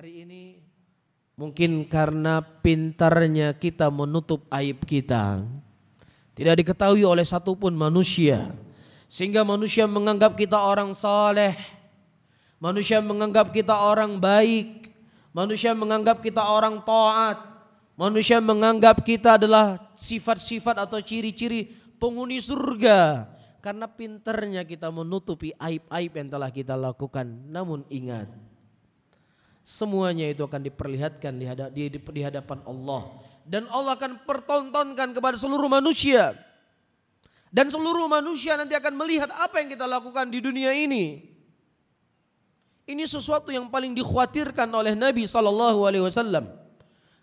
Hari ini mungkin karena pintarnya kita menutup aib kita. Tidak diketahui oleh satupun manusia. Sehingga manusia menganggap kita orang saleh. Manusia menganggap kita orang baik. Manusia menganggap kita orang taat. Manusia menganggap kita adalah sifat-sifat atau ciri-ciri penghuni surga karena pinternya kita menutupi aib-aib yang telah kita lakukan. Namun ingat, semuanya itu akan diperlihatkan di hadapan Allah dan Allah akan pertontonkan kepada seluruh manusia dan seluruh manusia nanti akan melihat apa yang kita lakukan di dunia ini ini sesuatu yang paling dikhawatirkan oleh Nabi Shallallahu Alaihi Wasallam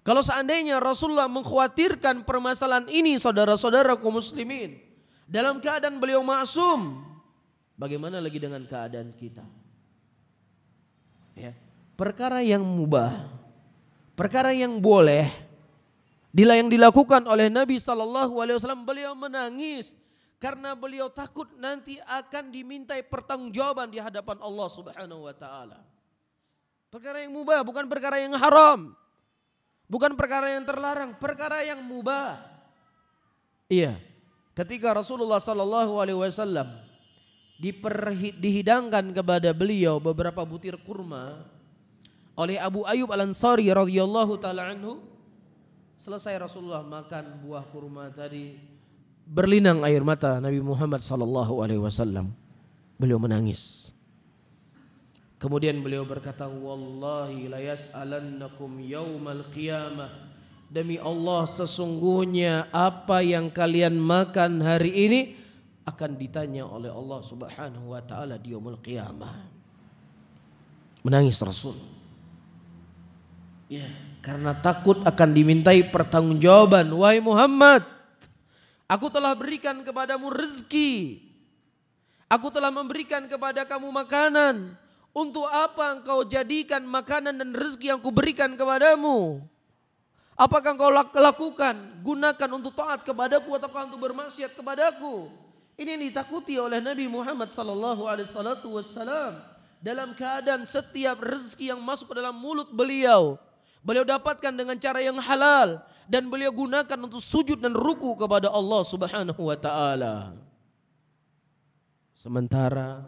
kalau seandainya Rasulullah mengkhawatirkan permasalahan ini saudara-saudara kaum muslimin dalam keadaan beliau maksum bagaimana lagi dengan keadaan kita ya perkara yang mubah, perkara yang boleh, dila yang dilakukan oleh Nabi Shallallahu Alaihi Wasallam beliau menangis karena beliau takut nanti akan dimintai pertanggungjawaban di hadapan Allah Subhanahu Wa Taala. Perkara yang mubah bukan perkara yang haram, bukan perkara yang terlarang, perkara yang mubah. Iya, ketika Rasulullah Shallallahu Alaihi Wasallam dihidangkan kepada beliau beberapa butir kurma, oleh Abu Ayyub Al-Ansari radhiyallahu taala anhu selesai Rasulullah makan buah kurma tadi berlinang air mata Nabi Muhammad sallallahu alaihi wasallam beliau menangis kemudian beliau berkata wallahi la yas'alannakum yaumal qiyamah demi Allah sesungguhnya apa yang kalian makan hari ini akan ditanya oleh Allah Subhanahu wa taala di yaumul qiyamah menangis Rasul Ya, karena takut akan dimintai pertanggungjawaban. Wahai Muhammad, aku telah berikan kepadamu rezeki. Aku telah memberikan kepada kamu makanan. Untuk apa engkau jadikan makanan dan rezeki yang kuberikan kepadamu? Apakah engkau lakukan, gunakan untuk taat kepadaku atau untuk bermaksiat kepadaku? Ini yang ditakuti oleh Nabi Muhammad sallallahu alaihi wasallam dalam keadaan setiap rezeki yang masuk ke dalam mulut beliau Beliau dapatkan dengan cara yang halal dan beliau gunakan untuk sujud dan ruku kepada Allah Subhanahu wa taala. Sementara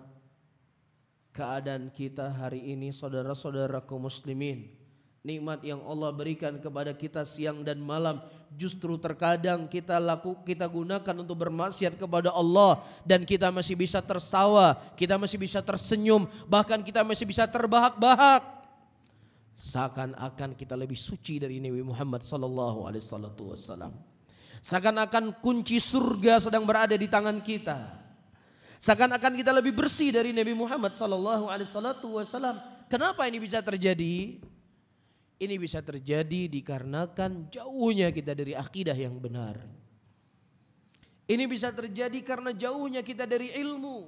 keadaan kita hari ini saudara-saudaraku muslimin, nikmat yang Allah berikan kepada kita siang dan malam justru terkadang kita laku kita gunakan untuk bermaksiat kepada Allah dan kita masih bisa tersawa, kita masih bisa tersenyum, bahkan kita masih bisa terbahak-bahak seakan-akan kita lebih suci dari Nabi Muhammad sallallahu alaihi wasallam. Seakan-akan kunci surga sedang berada di tangan kita. Seakan-akan kita lebih bersih dari Nabi Muhammad sallallahu alaihi wasallam. Kenapa ini bisa terjadi? Ini bisa terjadi dikarenakan jauhnya kita dari akidah yang benar. Ini bisa terjadi karena jauhnya kita dari ilmu.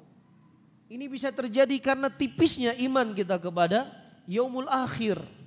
Ini bisa terjadi karena tipisnya iman kita kepada yaumul akhir.